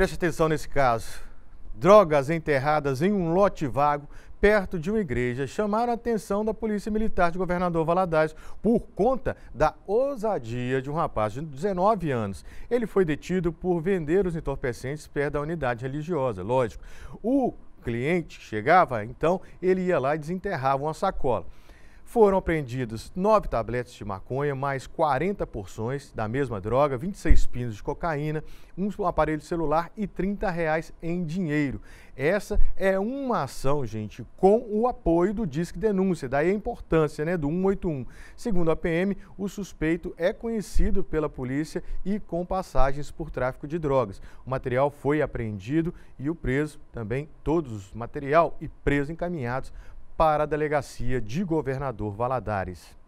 Preste atenção nesse caso. Drogas enterradas em um lote vago perto de uma igreja chamaram a atenção da Polícia Militar de Governador Valadares por conta da ousadia de um rapaz de 19 anos. Ele foi detido por vender os entorpecentes perto da unidade religiosa, lógico. O cliente chegava, então ele ia lá e desenterrava uma sacola. Foram apreendidos nove tabletes de maconha, mais 40 porções da mesma droga, 26 pinos de cocaína, um aparelho celular e 30 reais em dinheiro. Essa é uma ação, gente, com o apoio do Disque Denúncia, daí a importância né, do 181. Segundo a PM, o suspeito é conhecido pela polícia e com passagens por tráfico de drogas. O material foi apreendido e o preso também, todos os material e preso encaminhados para a delegacia de Governador Valadares.